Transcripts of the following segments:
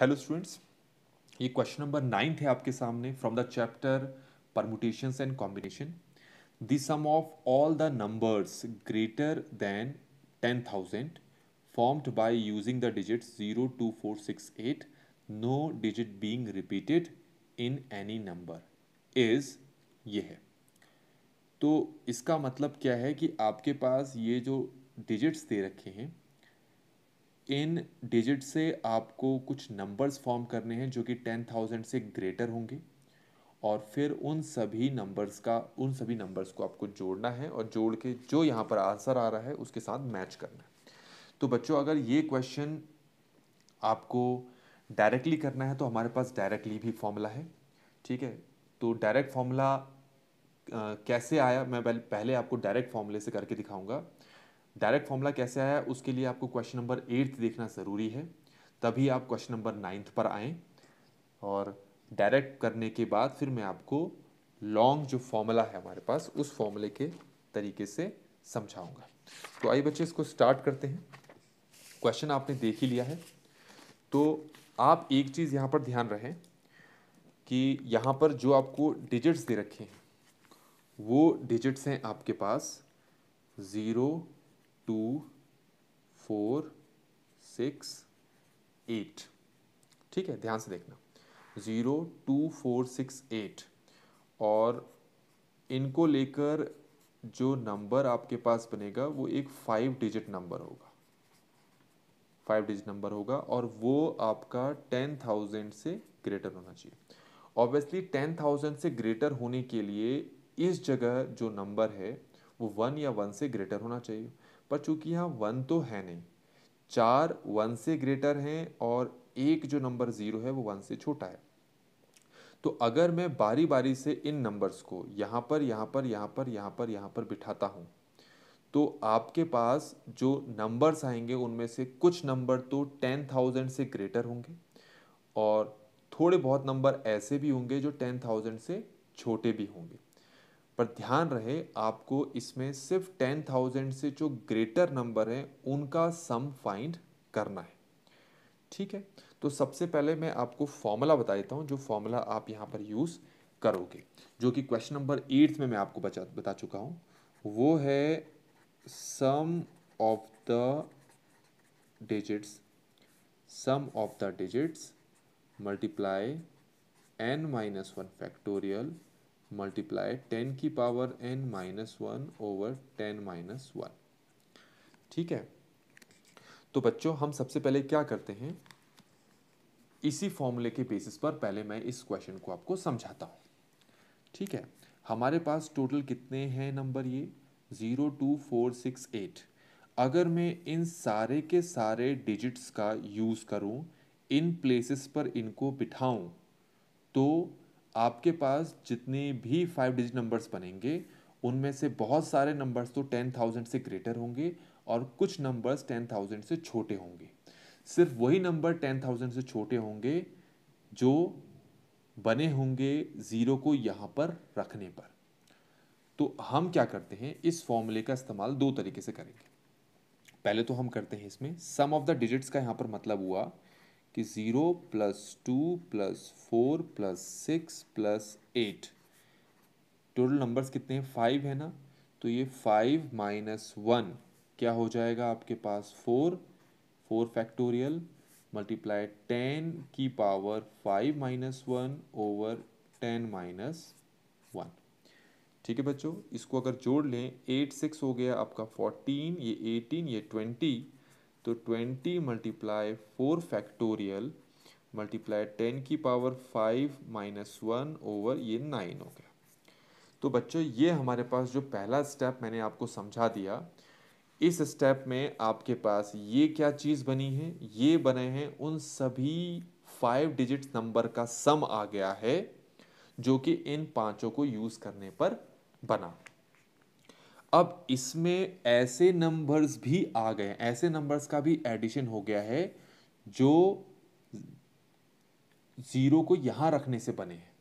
hello students ये question number nine थे आपके सामने from the chapter permutations and combination the sum of all the numbers greater than ten thousand formed by using the digit zero two four six eight no digit being repeated in any number is ये है तो इसका मतलब क्या है कि आपके पास ये जो डिजिट्स दे रखे हैं इन डिजिट से आपको कुछ नंबर्स फॉर्म करने हैं जो कि टेन थाउजेंड से ग्रेटर होंगे और फिर उन सभी नंबर्स का उन सभी नंबर्स को आपको जोड़ना है और जोड़ के जो यहाँ पर आंसर आ रहा है उसके साथ मैच करना है तो बच्चों अगर ये क्वेश्चन आपको डायरेक्टली करना है तो हमारे पास डायरेक्टली भी फॉर्मूला है ठीक है तो डायरेक्ट फॉर्मूला कैसे आया मैं पहले आपको डायरेक्ट फॉर्मूले से करके दिखाऊंगा डायरेक्ट फॉर्मूला कैसे आया उसके लिए आपको क्वेश्चन नंबर एट्थ देखना ज़रूरी है तभी आप क्वेश्चन नंबर नाइन्थ पर आएँ और डायरेक्ट करने के बाद फिर मैं आपको लॉन्ग जो फॉर्मूला है हमारे पास उस फॉर्मूले के तरीके से समझाऊंगा तो आइए बच्चे इसको स्टार्ट करते हैं क्वेश्चन आपने देख ही लिया है तो आप एक चीज़ यहाँ पर ध्यान रहे कि यहाँ पर जो आपको डिजिट्स दे रखे हैं वो डिजिट्स हैं आपके पास zero two four six eight ठीक है ध्यान से देखना zero two four six eight और इनको लेकर जो नंबर आपके पास बनेगा वो एक फाइव डिजिट नंबर होगा फाइव डिजिट नंबर होगा और वो आपका टेन थाउजेंड से ग्रेटर होना चाहिए ऑब्वियसली टेन थाउजेंड से ग्रेटर होने के लिए इस जगह जो नंबर है वो वन या वन से ग्रेटर होना चाहिए पर चूंकि यहाँ वन तो है नहीं चार वन से ग्रेटर हैं और एक जो नंबर ज़ीरो है वो वन से छोटा है तो अगर मैं बारी बारी से इन नंबर्स को यहाँ पर यहाँ पर यहाँ पर यहाँ पर यहाँ पर बिठाता हूँ तो आपके पास जो नंबर्स आएंगे उनमें से कुछ नंबर तो टेन थाउजेंड से ग्रेटर होंगे और थोड़े बहुत नंबर ऐसे भी होंगे जो टेन थाउजेंड से छोटे भी होंगे पर ध्यान रहे आपको इसमें सिर्फ टेन थाउजेंड से जो ग्रेटर नंबर है उनका सम फाइंड करना है ठीक है तो सबसे पहले मैं आपको फॉर्मूला बता देता हूँ जो फॉर्मूला आप यहाँ पर यूज़ करोगे जो कि क्वेश्चन नंबर एट्थ में मैं आपको बचा बता चुका हूँ वो है sum of the digits sum of the digits multiply n minus one factorial multiply ten की power n minus one over ten minus one ठीक है तो बच्चों हम सबसे पहले क्या करते हैं इसी फॉर्मूले के बेसिस पर पहले मैं इस क्वेश्चन को आपको समझाता हूँ ठीक है हमारे पास टोटल कितने हैं नंबर ये zero two four six eight अगर मैं इन सारे के सारे डिजिट्स का यूज़ करूँ इन प्लेसेस पर इनको बिठाऊँ तो आपके पास जितने भी फाइव डिजिट नंबर्स बनेंगे उनमें से बहुत सारे नंबर्स तो टेन थाउजेंड से ग्रेटर होंगे और कुछ नंबर्स टेन थाउजेंड से छोटे होंगे सिर्फ वही नंबर टेन थाउजेंड से छोटे होंगे जो बने होंगे ज़ीरो को यहाँ पर रखने पर तो हम क्या करते हैं इस फॉर्मूले का इस्तेमाल दो तरीके से करेंगे पहले तो हम करते हैं इसमें सम ऑफ द डिजिट्स का यहाँ पर मतलब हुआ कि zero plus two plus four plus six plus eight total numbers कितने हैं फाइव है ना तो ये फाइव माइनस वन क्या हो जाएगा आपके पास four four factorial multiply ten की power five minus one over ten minus one ठीक है बच्चों इसको अगर जोड़ लें एट सिक्स हो गया आपका फोर्टीन ये एटीन ये ट्वेंटी तो twenty multiply four factorial multiply ten की power five minus one over ये नाइन हो गया तो बच्चों ये हमारे पास जो पहला स्टेप मैंने आपको समझा दिया इस स्टेप में आपके पास ये क्या चीज़ बनी है ये बने हैं उन सभी फाइव डिजिट नंबर का सम आ गया है जो कि इन पांचों को यूज़ करने पर बना अब इसमें ऐसे नंबर्स भी आ गए ऐसे नंबर्स का भी एडिशन हो गया है जो ज़ीरो को यहाँ रखने से बने हैं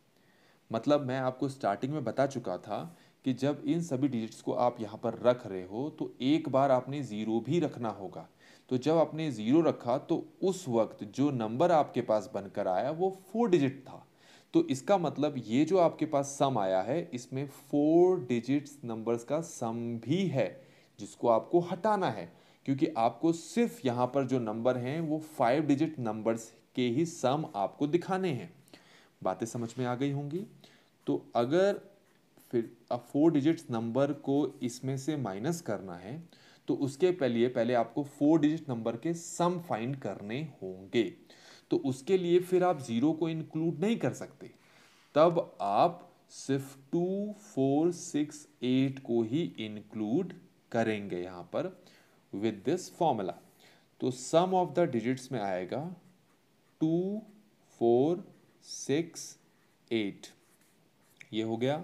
मतलब मैं आपको स्टार्टिंग में बता चुका था कि जब इन सभी डिजिट्स को आप यहाँ पर रख रहे हो तो एक बार आपने ज़ीरो भी रखना होगा तो जब आपने ज़ीरो रखा तो उस वक्त जो नंबर आपके पास बनकर आया वो फोर डिजिट था तो इसका मतलब ये जो आपके पास सम आया है इसमें फोर डिजिट्स नंबर्स का सम भी है जिसको आपको हटाना है क्योंकि आपको सिर्फ यहाँ पर जो नंबर हैं वो फाइव डिजिट नंबर्स के ही सम आपको दिखाने हैं बातें समझ में आ गई होंगी तो अगर फिर अब फोर डिजिट्स नंबर को इसमें से माइनस करना है तो उसके पहले पहले आपको फोर डिजिट नंबर के सम फाइंड करने होंगे तो उसके लिए फिर आप ज़ीरो को इंक्लूड नहीं कर सकते तब आप सिर्फ टू फोर सिक्स एट को ही इंक्लूड करेंगे यहां पर विद दिस फॉर्मूला तो सम ऑफ द डिजिट्स में आएगा टू फोर सिक्स एट ये हो गया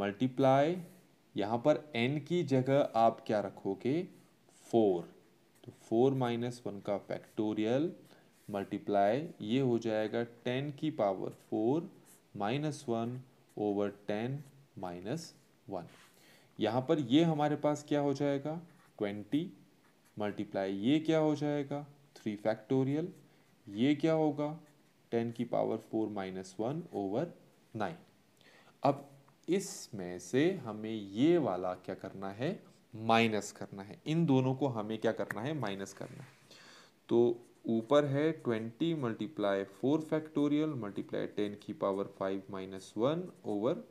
मल्टीप्लाई यहां पर n की जगह आप क्या रखोगे फोर तो फोर माइनस वन का फैक्टोरियल मल्टीप्लाई ये हो जाएगा टेन की power four minus one over ten minus one यहाँ पर ये हमारे पास क्या हो जाएगा ट्वेंटी मल्टीप्लाई ये क्या हो जाएगा थ्री फैक्टोरियल ये क्या होगा टेन की power four minus one over nine अब इसमें से हमें ये वाला क्या करना है माइनस करना है इन दोनों को हमें क्या करना है माइनस करना है तो ऊपर है twenty multiply four factorial multiply ten की power five minus one over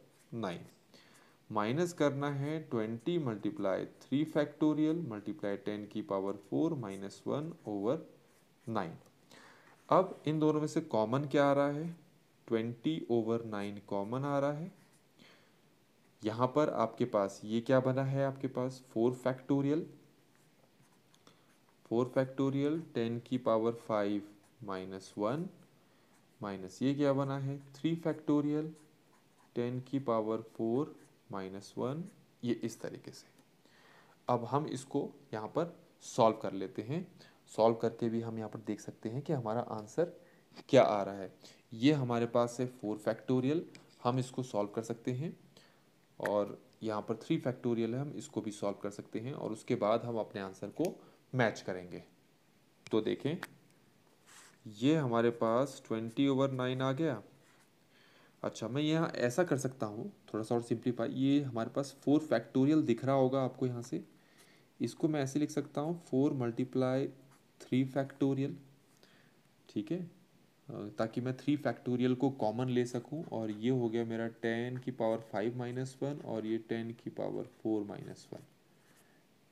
nine minus करना है twenty multiply three factorial multiply ten की power four minus one over nine अब इन दोनों में से कॉमन क्या आ रहा है ट्वेंटी ओवर नाइन कॉमन आ रहा है यहाँ पर आपके पास ये क्या बना है आपके पास four factorial four factorial ten की power five minus one minus ये क्या बना है थ्री फैक्टोरियल टेन की पावर फोर माइनस वन ये इस तरीके से अब हम इसको यहाँ पर सॉल्व कर लेते हैं सॉल्व करके भी हम यहाँ पर देख सकते हैं कि हमारा आंसर क्या आ रहा है ये हमारे पास है फोर फैक्टोरियल हम इसको सॉल्व कर सकते हैं और यहाँ पर थ्री फैक्टोरियल है हम इसको भी सॉल्व कर सकते हैं और उसके बाद हम अपने आंसर को मैच करेंगे तो देखें ये हमारे पास ट्वेंटी ओवर नाइन आ गया अच्छा मैं यहाँ ऐसा कर सकता हूँ थोड़ा सा और सिंप्लीफाई ये हमारे पास फोर फैक्टोरियल दिख रहा होगा आपको यहाँ से इसको मैं ऐसे लिख सकता हूँ फोर मल्टीप्लाई थ्री फैक्टोरियल ठीक है ताकि मैं थ्री फैक्टोरियल को कॉमन ले सकूं और ये हो गया मेरा टेन की पावर फाइव माइनस वन और ये टेन की पावर फोर माइनस वन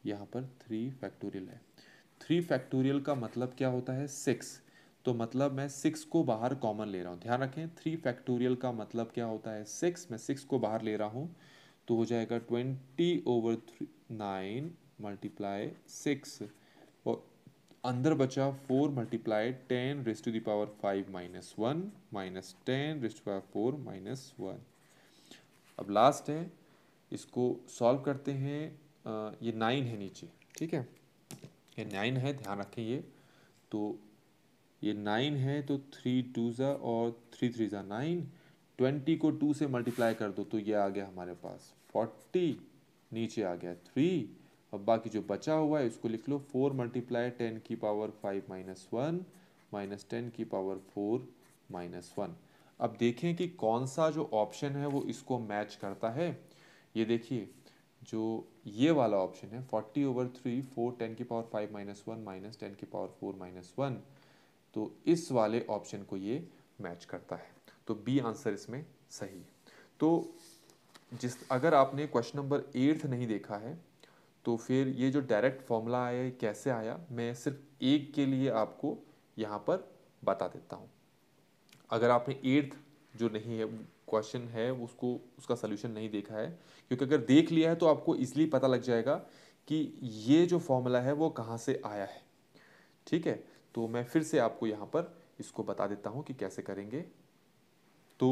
यहाँ पर थ्री फैक्टोरियल है थ्री फैक्टोरियल का मतलब क्या होता है सिक्स तो मतलब मैं सिक्स को बाहर कॉमन ले रहा हूँ ध्यान रखें थ्री फैक्टोरियल का मतलब क्या होता है सिक्स मैं सिक्स को बाहर ले रहा हूँ तो हो जाएगा twenty over three nine multiply six और अंदर बचा four multiply ten raise to power five minus one minus ten raise to power four minus one अब लास्ट है इसको सॉल्व करते हैं ये नाइन है नीचे ठीक है ये नाइन है ध्यान रखें ये तो ये नाइन है तो थ्री टू ज़ा और थ्री थ्री ज़ा नाइन ट्वेंटी को टू से मल्टीप्लाई कर दो तो ये आ गया हमारे पास फोर्टी नीचे आ गया थ्री और बाकी जो बचा हुआ है इसको लिख लो फोर मल्टीप्लाई टेन की power five minus one minus ten की पावर फोर माइनस वन अब देखें कि कौन सा जो ऑप्शन है वो इसको मैच करता है ये देखिए जो ये वाला ऑप्शन है forty over three four ten की power five minus one minus ten की पावर फोर माइनस वन तो इस वाले ऑप्शन को ये मैच करता है तो बी आंसर इसमें सही है तो जिस अगर आपने क्वेश्चन नंबर एट्थ नहीं देखा है तो फिर ये जो डायरेक्ट फॉर्मूला आया कैसे आया मैं सिर्फ एक के लिए आपको यहाँ पर बता देता हूँ अगर आपने एट्थ जो नहीं है क्वेश्चन है उसको उसका सोल्यूशन नहीं देखा है क्योंकि अगर देख लिया है तो आपको इसलिए पता लग जाएगा कि ये जो फॉर्मूला है वो कहाँ से आया है ठीक है तो मैं फिर से आपको यहाँ पर इसको बता देता हूँ कि कैसे करेंगे तो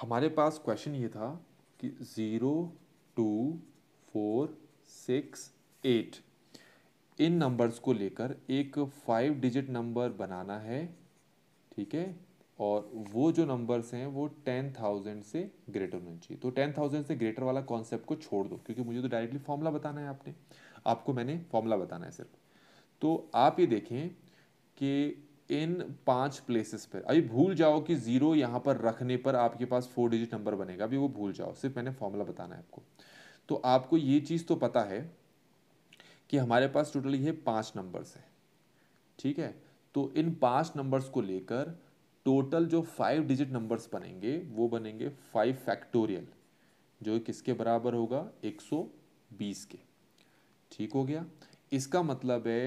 हमारे पास क्वेश्चन ये था कि zero two four six eight इन नंबर्स को लेकर एक फाइव डिजिट नंबर बनाना है ठीक है और वो जो नंबर्स हैं वो टेन थाउजेंड से ग्रेटर होने चाहिए तो टेन थाउजेंड से ग्रेटर वाला कॉन्सेप्ट को छोड़ दो क्योंकि मुझे तो डायरेक्टली फॉर्मूला बताना है आपने आपको मैंने फॉर्मूला बताना है सिर्फ तो आप ये देखें कि इन पांच प्लेसेस पर अभी भूल जाओ कि ज़ीरो यहाँ पर रखने पर आपके पास फोर डिजिट नंबर बनेगा अभी वो भूल जाओ सिर्फ मैंने फॉर्मूला बताना है आपको तो आपको ये चीज़ तो पता है कि हमारे पास टोटल ये पाँच नंबर्स हैं ठीक है तो इन पाँच नंबर्स को लेकर टोटल जो फाइव डिजिट नंबर्स बनेंगे वो बनेंगे फाइव फैक्टोरियल जो किसके बराबर होगा 120 के ठीक हो गया इसका मतलब है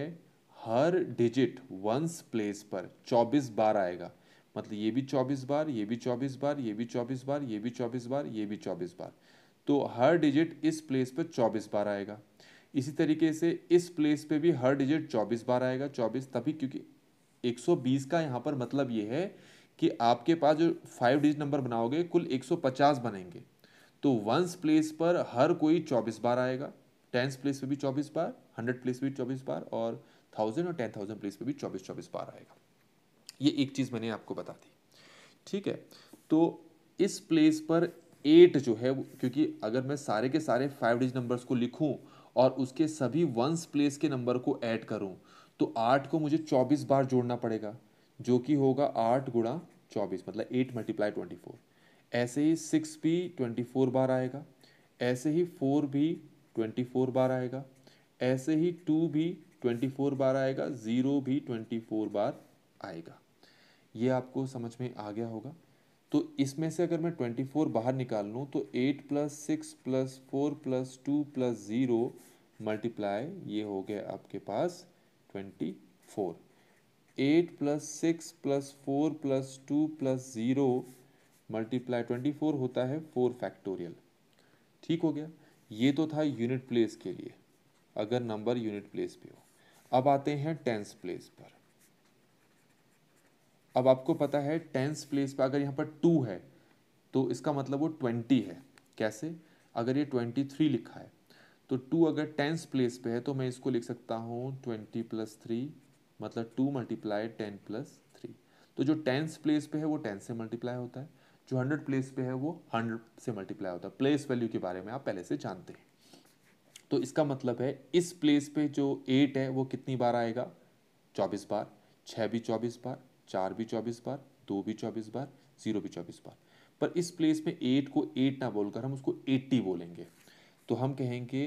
हर डिजिट वंस प्लेस पर 24 बार आएगा मतलब ये भी 24 बार ये भी 24 बार ये भी 24 बार ये भी 24 बार ये भी 24 बार तो हर डिजिट इस प्लेस पर 24 बार आएगा इसी तरीके से इस प्लेस पे भी हर डिजिट 24 बार आएगा 24 तभी क्योंकि 120 का यहाँ पर मतलब ये है कि आपके पास जो फाइव डिजिट नंबर बनाओगे कुल 150 बनेंगे तो वंस प्लेस पर हर कोई 24 बार आएगा टेंस प्लेस पे भी 24 बार हंड्रेड प्लेस पे भी 24 बार और थाउजेंड और टेन थाउजेंड प्लेस पे भी 24 24 बार आएगा ये एक चीज़ मैंने आपको बता दी ठीक है तो इस प्लेस पर एट जो है क्योंकि अगर मैं सारे के सारे फाइव डिजिट नंबर्स को लिखूं और उसके सभी वंस प्लेस के नंबर को ऐड करूं तो आठ को मुझे चौबीस बार जोड़ना पड़ेगा जो कि होगा आठ गुणा चौबीस मतलब एट मल्टीप्लाई ट्वेंटी फोर ऐसे ही सिक्स भी ट्वेंटी फोर बार आएगा ऐसे ही फोर भी ट्वेंटी फोर बार आएगा ऐसे ही टू भी ट्वेंटी फोर बार आएगा ज़ीरो भी ट्वेंटी फोर बार आएगा ये आपको समझ में आ गया होगा तो इसमें से अगर मैं ट्वेंटी फोर बाहर निकाल लूँ तो eight plus six plus four plus two plus zero multiply ये हो गया आपके पास twenty four eight plus six plus four plus two plus zero multiply twenty four होता है फोर फैक्टोरियल ठीक हो गया ये तो था यूनिट प्लेस के लिए अगर नंबर यूनिट प्लेस पे हो अब आते हैं टेंस प्लेस पर अब आपको पता है टेंस प्लेस पर अगर यहाँ पर टू है तो इसका मतलब वो ट्वेंटी है कैसे अगर ये ट्वेंटी थ्री लिखा है तो टू अगर टेंस प्लेस पे है तो मैं इसको लिख सकता हूँ ट्वेंटी प्लस थ्री मतलब two multiply ten plus three तो जो टेंस प्लेस पे है वो टेन से मल्टीप्लाई होता है जो हंड्रेड प्लेस पे है वो हंड्रेड से मल्टीप्लाई होता है प्लेस वैल्यू के बारे में आप पहले से जानते हैं तो इसका मतलब है इस प्लेस पे जो एट है वो कितनी बार आएगा चौबीस बार छः भी चौबीस बार चार भी चौबीस बार दो भी चौबीस बार ज़ीरो भी चौबीस बार पर इस प्लेस में एट को एट ना बोलकर हम उसको एट्टी बोलेंगे तो हम कहेंगे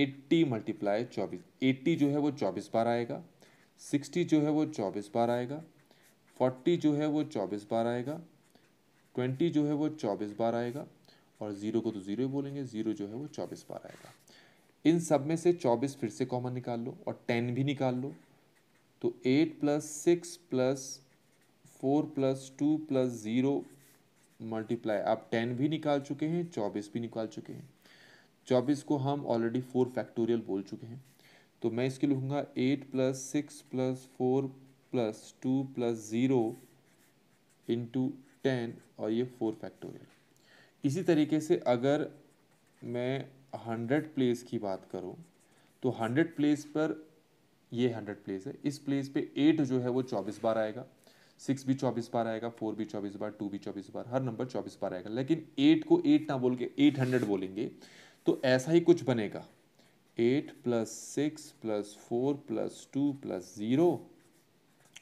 80 मल्टीप्लाई चौबीस एट्टी जो है वो चौबीस बार आएगा सिक्सटी जो है वो चौबीस बार आएगा फोर्टी जो है वो चौबीस बार आएगा ट्वेंटी जो है वो चौबीस बार आएगा और ज़ीरो को तो ज़ीरो ही बोलेंगे ज़ीरो जो है वो चौबीस बार आएगा इन सब में से चौबीस फिर से कॉमन निकाल लो और टेन भी निकाल लो तो eight plus six plus four plus two plus zero multiply आप टेन भी निकाल चुके हैं चौबीस भी निकाल चुके हैं चौबीस को हम ऑलरेडी फोर फैक्टोरियल बोल चुके हैं तो मैं इसके लिखूँगा eight plus six plus four plus two plus zero into ten और ये फोर फैक्टोरियल इसी तरीके से अगर मैं हंड्रेड प्लेस की बात करूँ तो हंड्रेड प्लेस पर ये हंड्रेड प्लेस है इस प्लेस पे एट जो है वो चौबीस बार आएगा सिक्स भी चौबीस बार आएगा फोर भी चौबीस बार टू भी चौबीस बार हर नंबर चौबीस बार आएगा लेकिन एट को एट ना बोल के एट हंड्रेड बोलेंगे तो ऐसा ही कुछ बनेगा eight plus six plus four plus two plus zero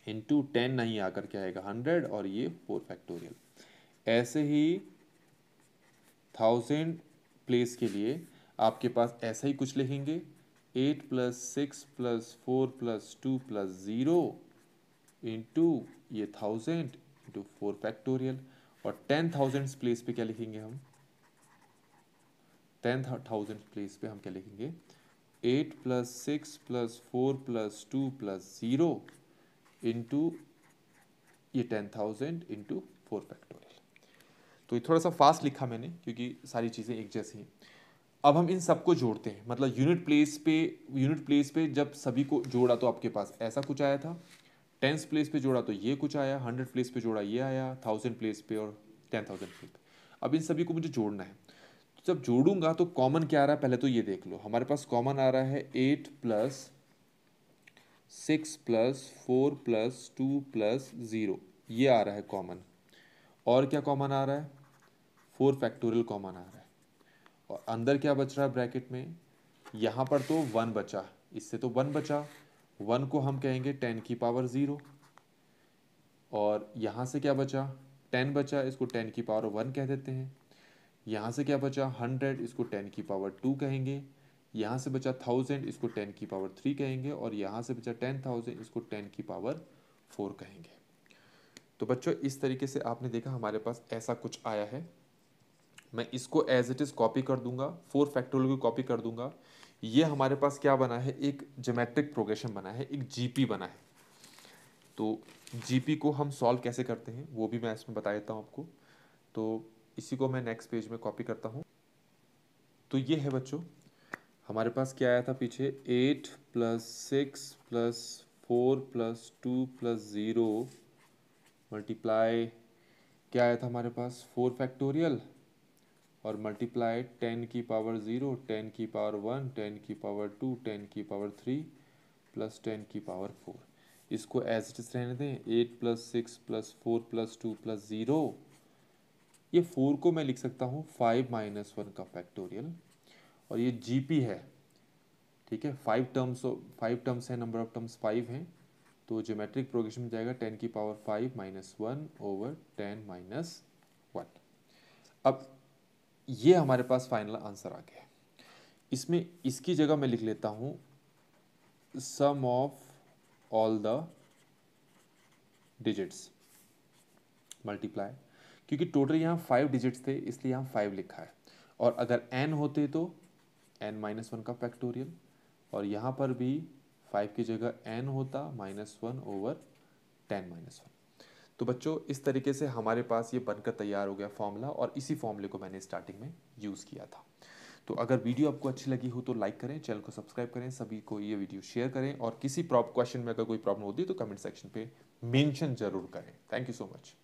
into ten नहीं आकर के आएगा हंड्रेड और ये फोर फैक्टोरियल ऐसे ही थाउजेंड प्लेस के लिए आपके पास ऐसा ही कुछ लिखेंगे eight plus six plus four plus two plus zero into ये थाउजेंड इंटू फोर फैक्टोरियल और टेन थाउजेंड्स प्लेस पे क्या लिखेंगे हम टेन थाउजेंड प्लेस पे हम क्या लिखेंगे eight plus six plus four plus two plus zero into ये ten thousand into four factorial तो ये थोड़ा सा फास्ट लिखा मैंने क्योंकि सारी चीज़ें एक जैसी हैं अब हम इन सबको जोड़ते हैं मतलब यूनिट प्लेस पे यूनिट प्लेस पे जब सभी को जोड़ा तो आपके पास ऐसा कुछ आया था टेंस प्लेस पे जोड़ा तो ये कुछ आया हंड्रेड प्लेस पे जोड़ा ये आया थाउजेंड प्लेस पे और टेन थाउजेंड प्लेस पे अब इन सभी को मुझे जोड़ना है जब जोड़ूंगा तो कॉमन क्या आ रहा है पहले तो ये देख लो हमारे पास कॉमन आ रहा है eight plus six plus four plus two plus zero ये आ रहा है कॉमन और क्या कॉमन आ रहा है फोर फैक्टोरियल कॉमन आ रहा है और अंदर क्या बच रहा है ब्रैकेट में यहाँ पर तो वन बचा इससे तो वन बचा वन को हम कहेंगे टेन की पावर ज़ीरो और यहाँ से क्या बचा टेन बचा इसको टेन की पावर वन कह देते हैं यहाँ से क्या बचा हंड्रेड इसको टेन की पावर टू कहेंगे यहाँ से बचा थाउजेंड इसको टेन की पावर थ्री कहेंगे और यहाँ से बचा टेन थाउजेंड इसको टेन की पावर फोर कहेंगे तो बच्चों इस तरीके से आपने देखा हमारे पास ऐसा कुछ आया है मैं इसको एज इट इज़ कॉपी कर दूंगा फोर फैक्टोरियल को कॉपी कर दूंगा ये हमारे पास क्या बना है एक जोमेट्रिक प्रोग्रेशन बना है एक जीपी बना है तो जीपी को हम सॉल्व कैसे करते हैं वो भी मैं इसमें बता देता हूँ आपको तो इसी को मैं नेक्स्ट पेज में कॉपी करता हूँ तो ये है बच्चों हमारे पास क्या आया था पीछे eight plus six plus four plus two plus zero multiply क्या आया था हमारे पास फोर फैक्टोरियल और मल्टीप्लाई टेन की पावर ज़ीरो टेन की पावर वन टेन की पावर टू टेन की पावर थ्री प्लस टेन की पावर फोर इसको एज इट इज रहने दें eight plus six plus four plus two plus zero ये फोर को मैं लिख सकता हूँ फाइव माइनस वन का फैक्टोरियल और ये पी है ठीक है फाइव टर्म्स फाइव टर्म्स हैं नंबर ऑफ टर्म्स फाइव हैं तो जोमेट्रिक प्रोग्रेशन में जाएगा टेन की power five minus one over ten minus one अब ये हमारे पास फाइनल आंसर आ गया इसमें इसकी जगह मैं लिख लेता हूँ sum of all the digits multiply क्योंकि टोटल यहाँ फाइव डिजिट्स थे इसलिए यहाँ फाइव लिखा है और अगर एन होते तो एन माइनस वन का फैक्टोरियल और यहाँ पर भी फाइव की जगह एन होता minus one over ten minus one तो बच्चों इस तरीके से हमारे पास ये बनकर तैयार हो गया फॉर्मूला और इसी फॉर्मूले को मैंने स्टार्टिंग में यूज़ किया था तो अगर वीडियो आपको अच्छी लगी हो तो लाइक करें चैनल को सब्सक्राइब करें सभी को ये वीडियो शेयर करें और किसी प्रॉप क्वेश्चन में अगर कोई प्रॉब्लम होती है तो कमेंट सेक्शन पे मेंशन जरूर करें थैंक यू सो मच